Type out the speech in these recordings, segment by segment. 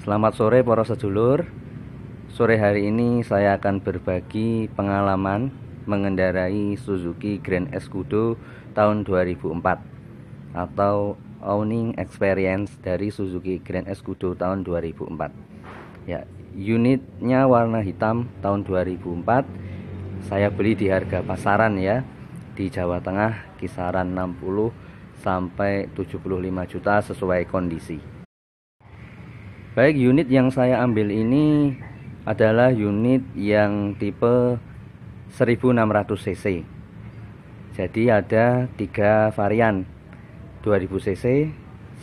Selamat sore para sedulur. Sore hari ini saya akan berbagi pengalaman mengendarai Suzuki Grand Escudo tahun 2004 atau owning experience dari Suzuki Grand Escudo tahun 2004. Ya, unitnya warna hitam tahun 2004. Saya beli di harga pasaran ya di Jawa Tengah kisaran 60 sampai 75 juta sesuai kondisi. Baik, unit yang saya ambil ini adalah unit yang tipe 1600 cc. Jadi ada tiga varian, 2000 cc, 1600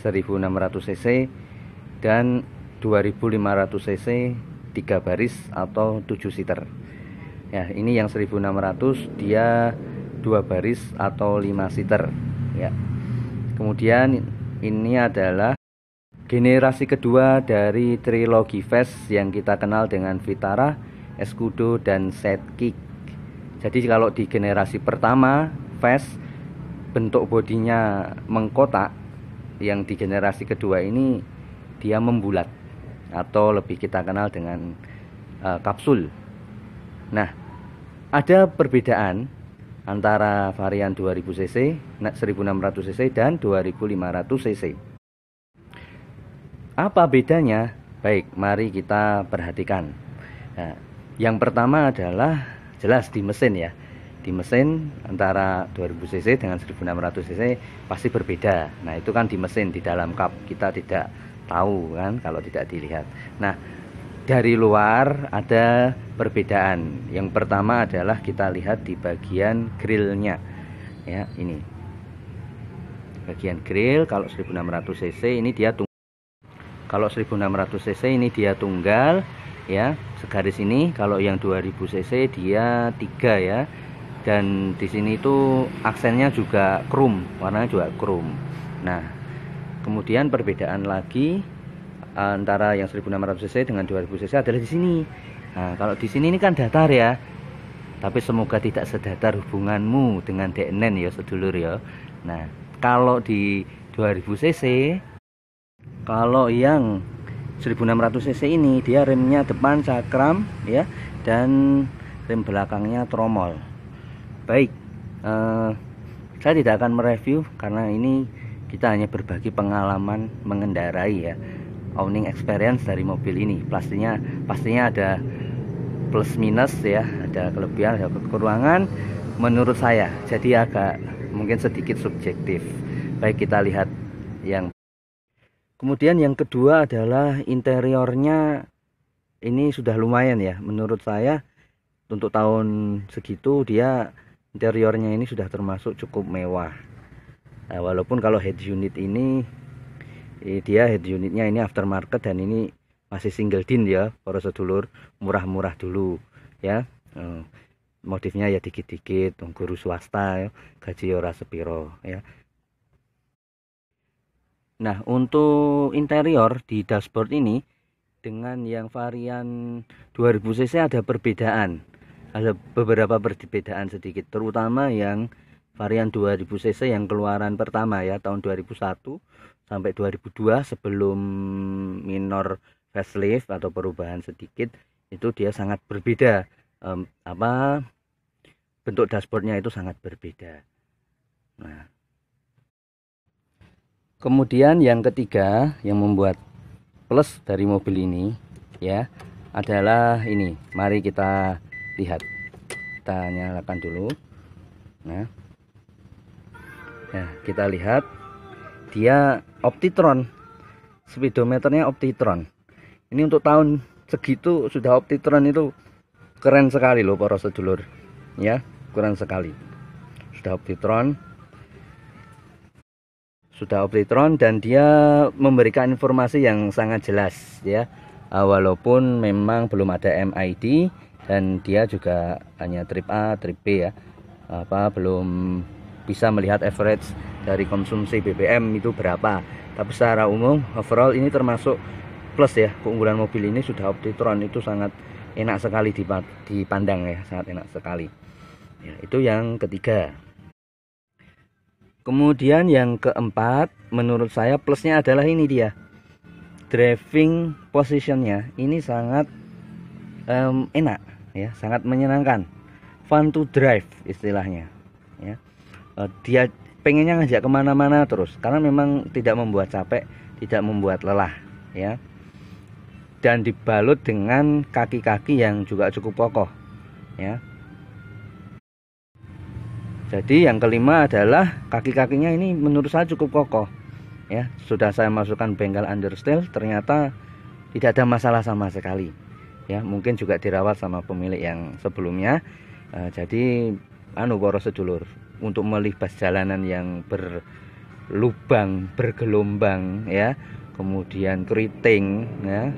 cc, dan 2500 cc 3 baris atau 7 seater. Ya, ini yang 1600 dia 2 baris atau 5 seater, ya. Kemudian ini adalah Generasi kedua dari trilogi Fest yang kita kenal dengan Vitara, Escudo, dan Setkick. Jadi kalau di generasi pertama Fest bentuk bodinya mengkotak, yang di generasi kedua ini dia membulat atau lebih kita kenal dengan uh, kapsul. Nah, ada perbedaan antara varian 2000 cc, 1600 cc dan 2500 cc. Apa bedanya? Baik, mari kita perhatikan. Nah, yang pertama adalah jelas di mesin ya. Di mesin antara 2000 cc dengan 1600 cc pasti berbeda. Nah, itu kan di mesin di dalam cup kita tidak tahu kan kalau tidak dilihat. Nah, dari luar ada perbedaan. Yang pertama adalah kita lihat di bagian grillnya. Ya, ini. Bagian grill kalau 1600 cc ini dia kalau 1600 cc ini dia tunggal ya segaris ini kalau yang 2000 cc dia tiga ya dan di sini itu aksennya juga krum warnanya juga krum nah kemudian perbedaan lagi antara yang 1600 cc dengan 2000 cc adalah di sini nah kalau di sini ini kan datar ya tapi semoga tidak sedatar hubunganmu dengan deknen ya sedulur ya nah kalau di 2000 cc kalau yang 1600 cc ini dia remnya depan cakram ya dan rem belakangnya tromol baik eh, saya tidak akan mereview karena ini kita hanya berbagi pengalaman mengendarai ya owning experience dari mobil ini pastinya pastinya ada plus minus ya ada kelebihan ada kekurangan menurut saya jadi agak mungkin sedikit subjektif baik kita lihat yang Kemudian yang kedua adalah interiornya ini sudah lumayan ya menurut saya untuk tahun segitu dia interiornya ini sudah termasuk cukup mewah nah, walaupun kalau head unit ini dia head unitnya ini aftermarket dan ini masih single din ya para sedulur murah-murah dulu ya eh, motifnya ya dikit-dikit guru swasta ya, gaji ora sepiro ya Nah, untuk interior di dashboard ini dengan yang varian 2000 cc ada perbedaan. Ada beberapa perbedaan sedikit, terutama yang varian 2000 cc yang keluaran pertama ya tahun 2001 sampai 2002 sebelum minor facelift atau perubahan sedikit itu dia sangat berbeda um, apa bentuk dashboardnya itu sangat berbeda. Nah, kemudian yang ketiga yang membuat plus dari mobil ini ya adalah ini mari kita lihat kita nyalakan dulu nah nah kita lihat dia optitron speedometernya optitron ini untuk tahun segitu sudah optitron itu keren sekali loh para sedulur ya keren sekali sudah optitron sudah optitron dan dia memberikan informasi yang sangat jelas ya ah, walaupun memang belum ada MID dan dia juga hanya trip A trip B ya apa belum bisa melihat average dari konsumsi BBM itu berapa tapi secara umum overall ini termasuk plus ya keunggulan mobil ini sudah optitron itu sangat enak sekali dipandang ya sangat enak sekali ya, itu yang ketiga Kemudian yang keempat, menurut saya plusnya adalah ini dia. Driving positionnya ini sangat um, enak ya, sangat menyenangkan. Fun to drive istilahnya. Ya. Uh, dia pengennya ngajak kemana-mana terus karena memang tidak membuat capek, tidak membuat lelah ya. Dan dibalut dengan kaki-kaki yang juga cukup kokoh ya jadi yang kelima adalah kaki-kakinya ini menurut saya cukup kokoh ya sudah saya masukkan bengkel understeal ternyata tidak ada masalah sama sekali ya mungkin juga dirawat sama pemilik yang sebelumnya e, jadi anu boros sedulur untuk melibas jalanan yang berlubang bergelombang ya kemudian keriting ya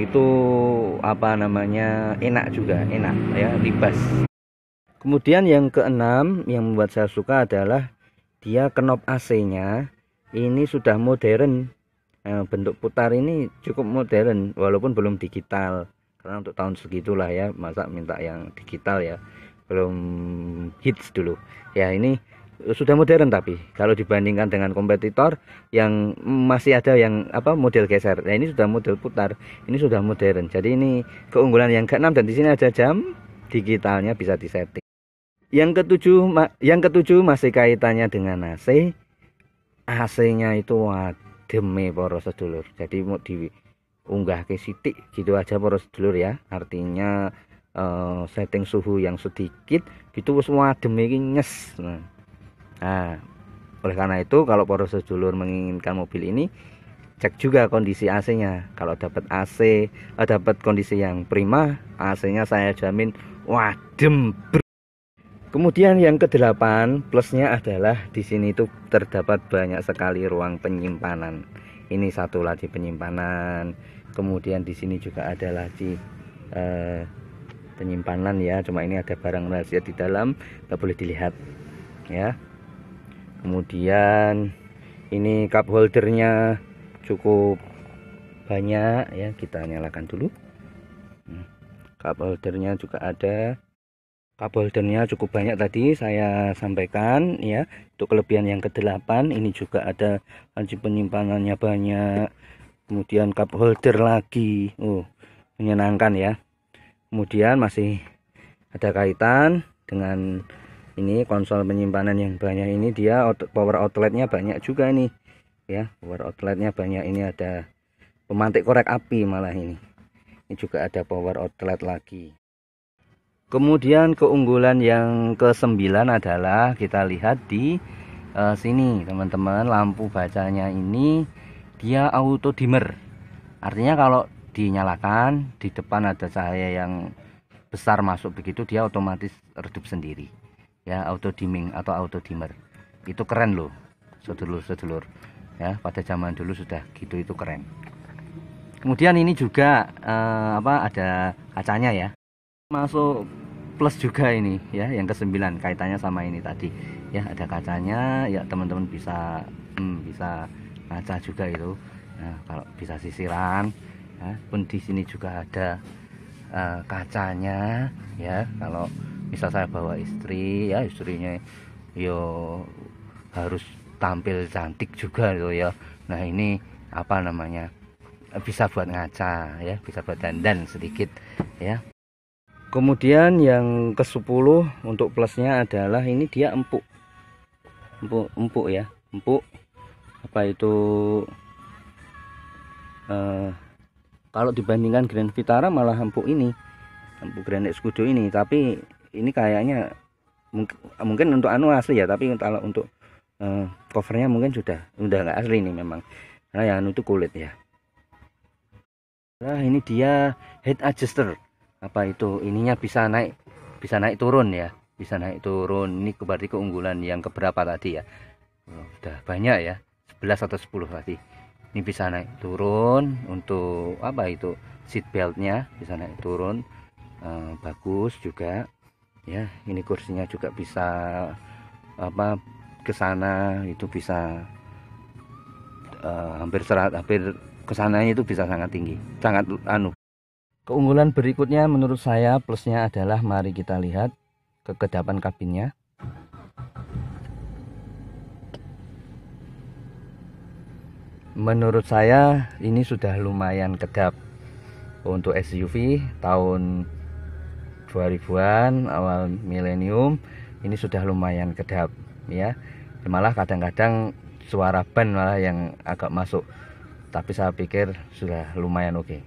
itu apa namanya enak juga enak ya libas Kemudian yang keenam yang membuat saya suka adalah dia kenop AC-nya ini sudah modern. Eh, bentuk putar ini cukup modern walaupun belum digital. Karena untuk tahun segitulah ya, masa minta yang digital ya. Belum hits dulu. Ya, ini sudah modern tapi kalau dibandingkan dengan kompetitor yang masih ada yang apa model geser. Nah, ini sudah model putar, ini sudah modern. Jadi ini keunggulan yang keenam dan di sini ada jam digitalnya bisa disetting. Yang ketujuh, yang ketujuh masih kaitannya dengan AC. AC-nya itu ademe para sedulur. Jadi mau diunggah ke sitik gitu aja para sedulur ya. Artinya uh, setting suhu yang sedikit gitu semua ademe nyes. Nah, nah. oleh karena itu kalau para sedulur menginginkan mobil ini cek juga kondisi AC-nya. Kalau dapat AC, eh, dapat kondisi yang prima, AC-nya saya jamin wadem Kemudian yang kedelapan plusnya adalah di sini itu terdapat banyak sekali ruang penyimpanan. Ini satu laci penyimpanan. Kemudian di sini juga ada laci eh, penyimpanan ya. Cuma ini ada barang rahasia di dalam, nggak boleh dilihat ya. Kemudian ini cup holdernya cukup banyak ya. Kita nyalakan dulu. Hmm. Cup holdernya juga ada Kabuldernya cukup banyak tadi saya sampaikan ya. Untuk kelebihan yang kedelapan ini juga ada kunci penyimpanannya banyak. Kemudian cup holder lagi. Oh, menyenangkan ya. Kemudian masih ada kaitan dengan ini konsol penyimpanan yang banyak ini dia power outletnya banyak juga nih ya power outletnya banyak ini ada pemantik korek api malah ini ini juga ada power outlet lagi Kemudian keunggulan yang kesembilan adalah kita lihat di uh, sini teman-teman lampu bacanya ini dia auto dimmer. Artinya kalau dinyalakan di depan ada cahaya yang besar masuk begitu dia otomatis redup sendiri. Ya, auto dimming atau auto dimmer. Itu keren loh. Sedulur-sedulur. Ya, pada zaman dulu sudah gitu itu keren. Kemudian ini juga uh, apa ada kacanya ya masuk plus juga ini ya yang kesembilan kaitannya sama ini tadi ya ada kacanya ya teman-teman bisa hmm, bisa ngaca juga itu nah, kalau bisa sisiran ya, pun di sini juga ada uh, kacanya ya kalau misal saya bawa istri ya istrinya yo harus tampil cantik juga lo ya nah ini apa namanya bisa buat ngaca ya bisa buat dandan sedikit ya kemudian yang ke 10 untuk plusnya adalah ini dia empuk empuk empuk ya empuk apa itu eh, kalau dibandingkan Grand Vitara malah empuk ini empuk Grand Escudo ini tapi ini kayaknya mungkin, mungkin untuk anu asli ya tapi kalau untuk eh, covernya mungkin sudah sudah nggak asli ini memang karena yang anu itu kulit ya nah ini dia head adjuster apa itu ininya bisa naik bisa naik turun ya bisa naik turun ini berarti keunggulan yang keberapa tadi ya oh, udah banyak ya 11 atau 10 tadi ini bisa naik turun untuk apa itu seat beltnya bisa naik turun eh, bagus juga ya ini kursinya juga bisa apa ke sana itu bisa eh, hampir serat hampir kesananya itu bisa sangat tinggi sangat anu Keunggulan berikutnya menurut saya plusnya adalah mari kita lihat kekedapan kabinnya. Menurut saya ini sudah lumayan kedap untuk SUV tahun 2000-an awal milenium ini sudah lumayan kedap ya. Malah kadang-kadang suara ban malah yang agak masuk. Tapi saya pikir sudah lumayan oke. Okay.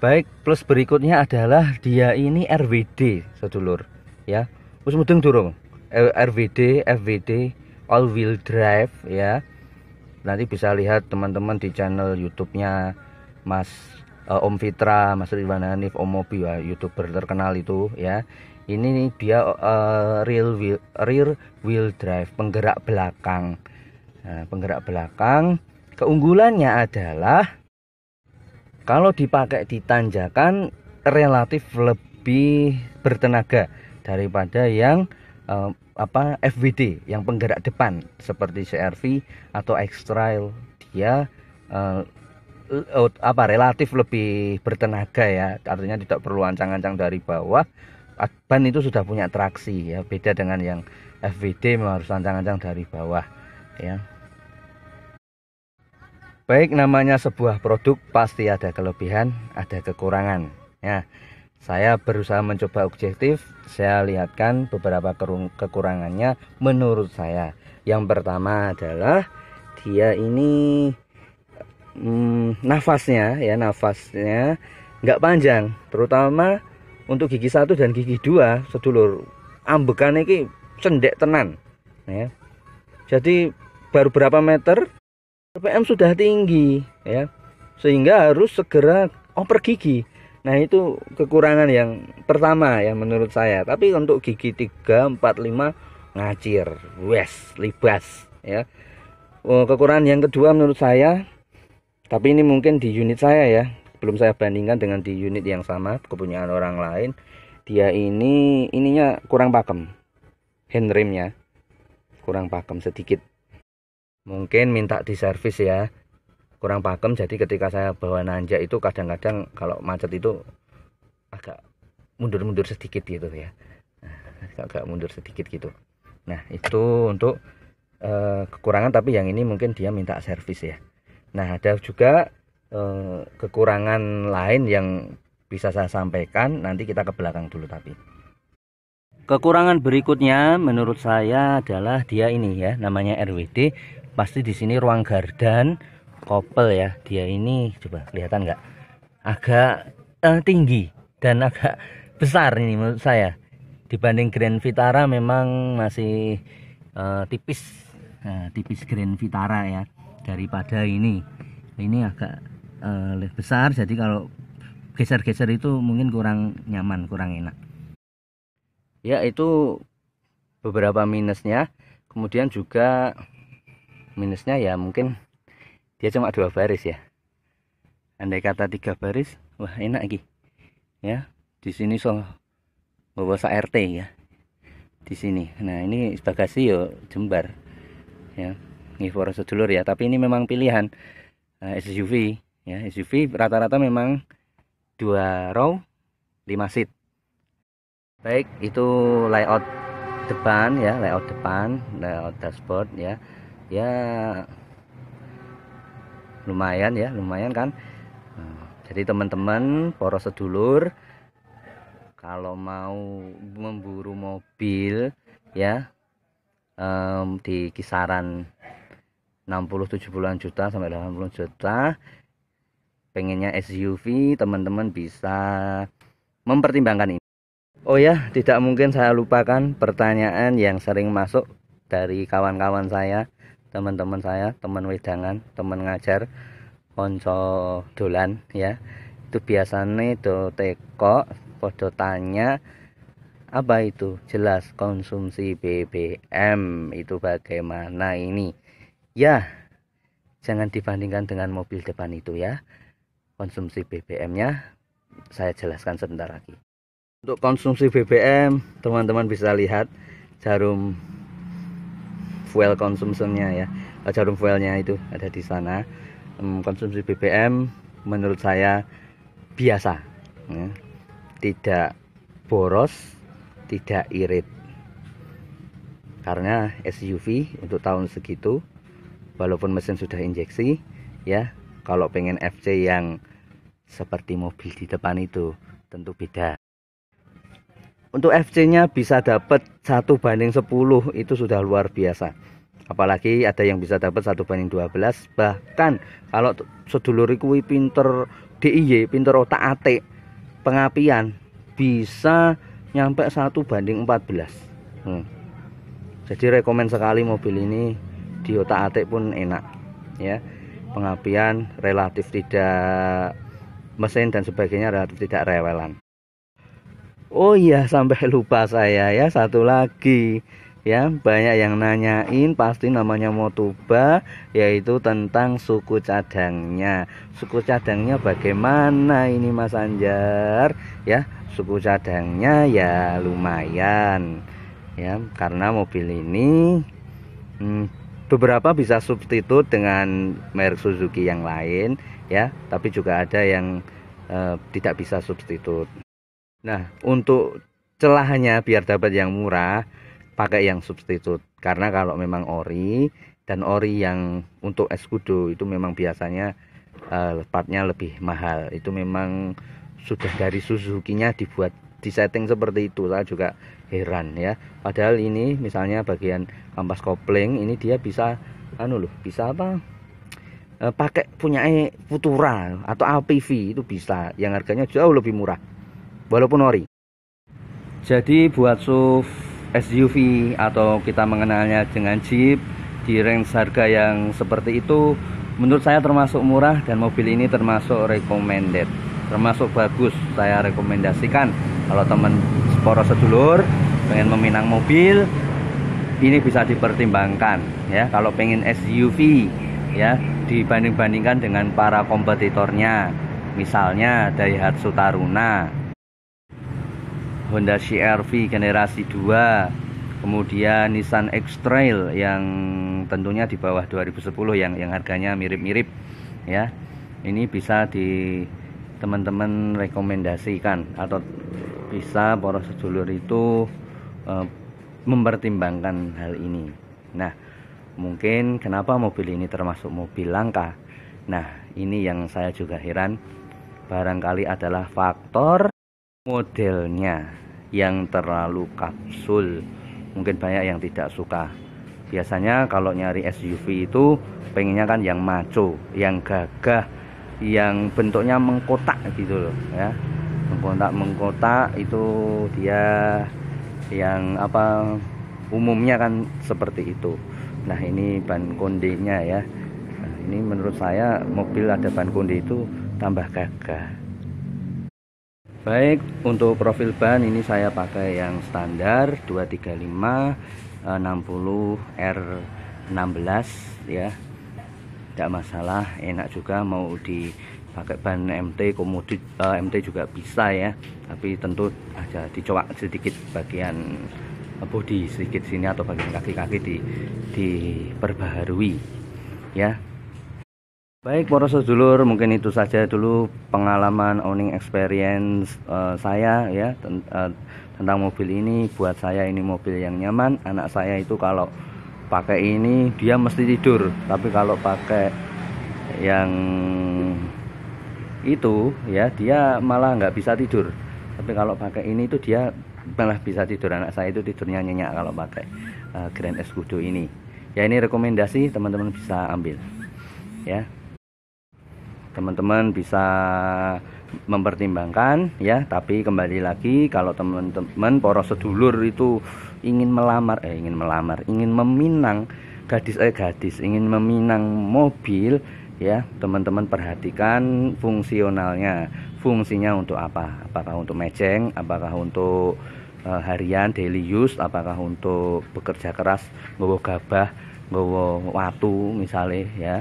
Baik, plus berikutnya adalah dia ini RWD, sedulur, ya. Wis mudeng durung? Eh, RWD, FWD, all wheel drive ya. Nanti bisa lihat teman-teman di channel YouTube-nya Mas uh, Om Fitra, Mas Ridwan Hanif, Om Mobi ya, YouTuber terkenal itu ya. Ini dia uh, eh, real wheel, rear wheel drive, penggerak belakang. Nah, penggerak belakang keunggulannya adalah kalau dipakai di tanjakan relatif lebih bertenaga daripada yang eh, apa FWD yang penggerak depan seperti CRV atau X-Trail dia eh, apa relatif lebih bertenaga ya artinya tidak perlu ancang-ancang dari bawah ban itu sudah punya traksi ya beda dengan yang FVD harus ancang-ancang dari bawah ya Baik namanya sebuah produk pasti ada kelebihan, ada kekurangan. Ya, saya berusaha mencoba objektif, saya lihatkan beberapa kekurangannya menurut saya. Yang pertama adalah dia ini hmm, nafasnya ya nafasnya nggak panjang, terutama untuk gigi satu dan gigi dua sedulur ambekan ini cendek tenan. Ya. Jadi baru berapa meter RPM sudah tinggi ya sehingga harus segera oper oh, gigi nah itu kekurangan yang pertama ya menurut saya tapi untuk gigi 3, 4, 5 ngacir wes libas ya oh, kekurangan yang kedua menurut saya tapi ini mungkin di unit saya ya belum saya bandingkan dengan di unit yang sama kepunyaan orang lain dia ini ininya kurang pakem handrimnya kurang pakem sedikit mungkin minta di servis ya kurang pakem jadi ketika saya bawa nanjak itu kadang-kadang kalau macet itu agak mundur-mundur sedikit gitu ya nah, agak mundur sedikit gitu nah itu untuk uh, kekurangan tapi yang ini mungkin dia minta servis ya nah ada juga uh, kekurangan lain yang bisa saya sampaikan nanti kita ke belakang dulu tapi kekurangan berikutnya menurut saya adalah dia ini ya namanya RWD pasti di sini ruang gardan kopel ya dia ini coba kelihatan nggak agak eh, tinggi dan agak besar ini menurut saya dibanding Grand Vitara memang masih eh, tipis eh, tipis Grand Vitara ya daripada ini ini agak eh, lebih besar jadi kalau geser-geser itu mungkin kurang nyaman kurang enak ya itu beberapa minusnya kemudian juga minusnya ya mungkin dia cuma dua baris ya andai kata tiga baris wah enak lagi ya di sini so bawa RT ya di sini nah ini bagasi yo jembar ya Nivora sedulur ya tapi ini memang pilihan uh, eh, SUV ya SUV rata-rata memang dua row lima seat baik itu layout depan ya layout depan layout dashboard ya ya lumayan ya lumayan kan eh, jadi teman-teman poros sedulur kalau mau memburu mobil ya um, di kisaran 60-70an juta sampai 80 juta pengennya SUV teman-teman bisa mempertimbangkan ini Oh ya tidak mungkin saya lupakan pertanyaan yang sering masuk dari kawan-kawan saya teman-teman saya teman wedangan teman ngajar konco dolan ya itu biasanya itu teko podo tanya apa itu jelas konsumsi BBM itu bagaimana ini ya jangan dibandingkan dengan mobil depan itu ya konsumsi BBM-nya saya jelaskan sebentar lagi untuk konsumsi BBM teman-teman bisa lihat jarum fuel consumptionnya ya jarum fuelnya itu ada di sana konsumsi BBM menurut saya biasa ya. tidak boros tidak irit karena SUV untuk tahun segitu walaupun mesin sudah injeksi ya kalau pengen FC yang seperti mobil di depan itu tentu beda untuk FC-nya bisa dapat satu banding 10 itu sudah luar biasa. Apalagi ada yang bisa dapat satu banding 12 bahkan kalau sedulur kuwi pinter DIY, pinter otak atik, pengapian bisa nyampe satu banding 14. Hmm. Jadi rekomend sekali mobil ini di otak atik pun enak ya. Pengapian relatif tidak mesin dan sebagainya relatif tidak rewelan. Oh iya sampai lupa saya ya satu lagi ya banyak yang nanyain pasti namanya Motuba yaitu tentang suku cadangnya suku cadangnya bagaimana ini Mas Anjar ya suku cadangnya ya lumayan ya karena mobil ini hmm, beberapa bisa substitut dengan merek Suzuki yang lain ya tapi juga ada yang eh, tidak bisa substitut Nah, untuk celahnya biar dapat yang murah, pakai yang substitut. Karena kalau memang ori dan ori yang untuk escudo itu memang biasanya uh, lebih mahal. Itu memang sudah dari Suzuki-nya dibuat di setting seperti itu. lah juga heran ya. Padahal ini misalnya bagian kampas kopling ini dia bisa anu loh, bisa apa? Eh, pakai punya eh, Futura atau APV itu bisa yang harganya jauh lebih murah walaupun ori. Jadi buat SUV SUV atau kita mengenalnya dengan Jeep di range harga yang seperti itu menurut saya termasuk murah dan mobil ini termasuk recommended termasuk bagus saya rekomendasikan kalau teman sporo sedulur pengen meminang mobil ini bisa dipertimbangkan ya kalau pengen SUV ya dibanding-bandingkan dengan para kompetitornya misalnya dari Hatsu Taruna Honda CRV generasi 2 kemudian Nissan X-Trail yang tentunya di bawah 2010 yang yang harganya mirip-mirip ya ini bisa di teman-teman rekomendasikan atau bisa poros sedulur itu e, mempertimbangkan hal ini nah mungkin kenapa mobil ini termasuk mobil langka nah ini yang saya juga heran barangkali adalah faktor modelnya yang terlalu kapsul mungkin banyak yang tidak suka biasanya kalau nyari SUV itu pengennya kan yang maco yang gagah yang bentuknya mengkotak gitu loh ya mengkotak mengkotak itu dia yang apa umumnya kan seperti itu nah ini ban kondenya ya nah, ini menurut saya mobil ada ban konde itu tambah gagah Baik, untuk profil ban ini saya pakai yang standar 235 60 R16 ya. Tidak masalah, enak juga mau dipakai ban MT komodit uh, eh, MT juga bisa ya. Tapi tentu aja dicoba sedikit bagian eh, bodi sedikit sini atau bagian kaki-kaki di diperbaharui ya. Baik para sedulur, mungkin itu saja dulu pengalaman owning experience uh, saya ya uh, tentang mobil ini. Buat saya ini mobil yang nyaman. Anak saya itu kalau pakai ini dia mesti tidur, tapi kalau pakai yang itu ya dia malah nggak bisa tidur. Tapi kalau pakai ini itu dia malah bisa tidur. Anak saya itu tidurnya nyenyak kalau pakai uh, Grand Escudo ini. Ya ini rekomendasi teman-teman bisa ambil ya teman-teman bisa mempertimbangkan ya tapi kembali lagi kalau teman-teman poros sedulur itu ingin melamar eh ingin melamar ingin meminang gadis eh gadis ingin meminang mobil ya teman-teman perhatikan fungsionalnya fungsinya untuk apa apakah untuk mejeng apakah untuk eh, harian daily use apakah untuk bekerja keras gowo gabah gowo watu misalnya ya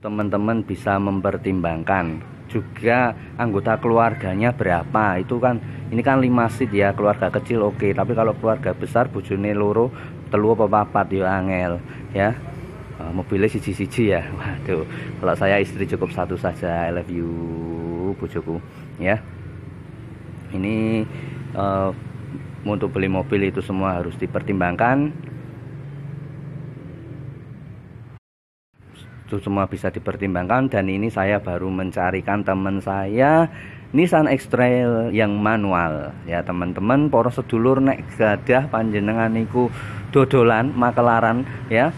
teman-teman bisa mempertimbangkan juga anggota keluarganya berapa itu kan ini kan lima seat ya keluarga kecil oke okay. tapi kalau keluarga besar bujuni loro telu apa papat yo angel ya eh, mobilnya siji-siji ya waduh kalau saya istri cukup satu saja I love you bujuku ya ini uh, untuk beli mobil itu semua harus dipertimbangkan itu semua bisa dipertimbangkan dan ini saya baru mencarikan teman saya Nissan X-Trail yang manual ya teman-teman poros sedulur nek gadah panjenengan niku dodolan makelaran ya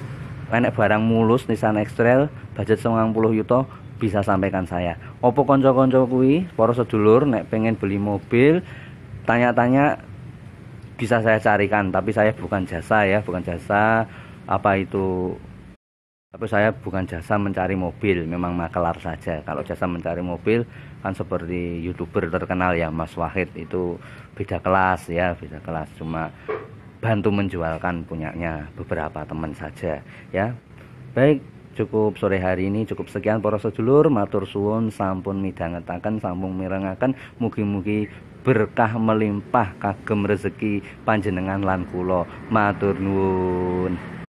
enek barang mulus Nissan X-Trail budget 90 yuto bisa sampaikan saya opo konco-konco kui poros sedulur nek pengen beli mobil tanya-tanya bisa saya carikan tapi saya bukan jasa ya bukan jasa apa itu tapi saya bukan jasa mencari mobil, memang makelar saja. Kalau iya. jasa mencari mobil kan seperti youtuber terkenal ya Mas Wahid itu beda kelas ya, beda kelas cuma bantu menjualkan punyanya beberapa teman saja ya. Baik, cukup sore hari ini cukup sekian para sedulur matur suwun sampun midhangetaken sampun mirengaken mugi-mugi berkah melimpah kagem rezeki panjenengan lan kula matur nuwun